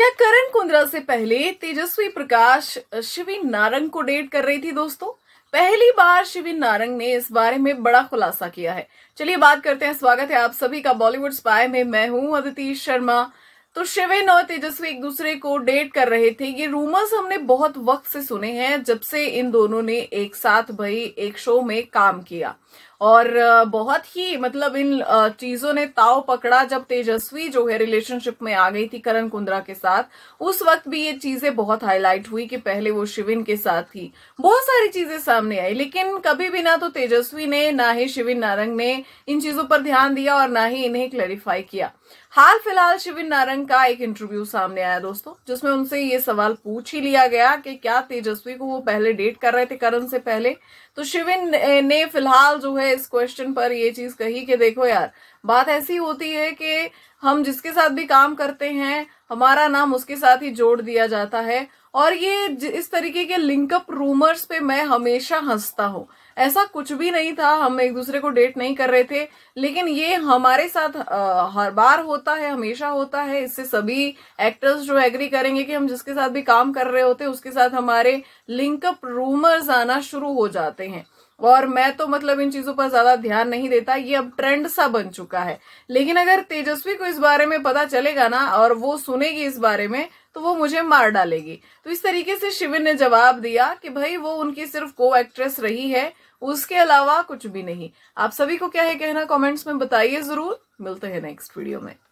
क्या करण कुंद्रा से पहले तेजस्वी प्रकाश शिवी नारंग को डेट कर रही थी दोस्तों पहली बार शिवी नारंग ने इस बारे में बड़ा खुलासा किया है चलिए बात करते हैं स्वागत है आप सभी का बॉलीवुड स्पाय में मैं हूं अदिति शर्मा तो शिविन और तेजस्वी एक दूसरे को डेट कर रहे थे ये रूमर्स हमने बहुत वक्त से सुने हैं जब से इन दोनों ने एक साथ भाई एक शो में काम किया और बहुत ही मतलब इन चीजों ने ताव पकड़ा जब तेजस्वी जो है रिलेशनशिप में आ गई थी करण कुंद्रा के साथ उस वक्त भी ये चीजें बहुत हाईलाइट हुई कि पहले वो शिविन के साथ थी बहुत सारी चीजें सामने आई लेकिन कभी भी ना तो तेजस्वी ने ना ही शिविन नारंग ने इन चीजों पर ध्यान दिया और ना ही इन्हें क्लैरिफाई किया हाल फिलहाल शिविन नारंग का एक इंटरव्यू सामने आया दोस्तों जिसमें उनसे ये सवाल पूछ ही लिया गया कि क्या तेजस्वी को वो पहले डेट कर रहे थे करण से पहले तो शिविन ने फिलहाल जो है इस क्वेश्चन पर ये चीज कही कि देखो यार बात ऐसी होती है कि हम जिसके साथ भी काम करते हैं हमारा नाम उसके साथ ही जोड़ दिया जाता है और ये इस तरीके के लिंकअप रूमर्स पे मैं हमेशा हंसता हूँ ऐसा कुछ भी नहीं था हम एक दूसरे को डेट नहीं कर रहे थे लेकिन ये हमारे साथ आ, हर बार होता है हमेशा होता है इससे सभी एक्टर्स जो एग्री करेंगे कि हम जिसके साथ भी काम कर रहे होते उसके साथ हमारे लिंकअप रूमर्स आना शुरू हो जाते हैं और मैं तो मतलब इन चीजों पर ज्यादा ध्यान नहीं देता ये अब ट्रेंड सा बन चुका है लेकिन अगर तेजस्वी को इस बारे में पता चलेगा ना और वो सुनेगी इस बारे में तो वो मुझे मार डालेगी तो इस तरीके से शिविर ने जवाब दिया कि भाई वो उनकी सिर्फ को एक्ट्रेस रही है उसके अलावा कुछ भी नहीं आप सभी को क्या है कहना कॉमेंट्स में बताइए जरूर मिलते हैं नेक्स्ट वीडियो में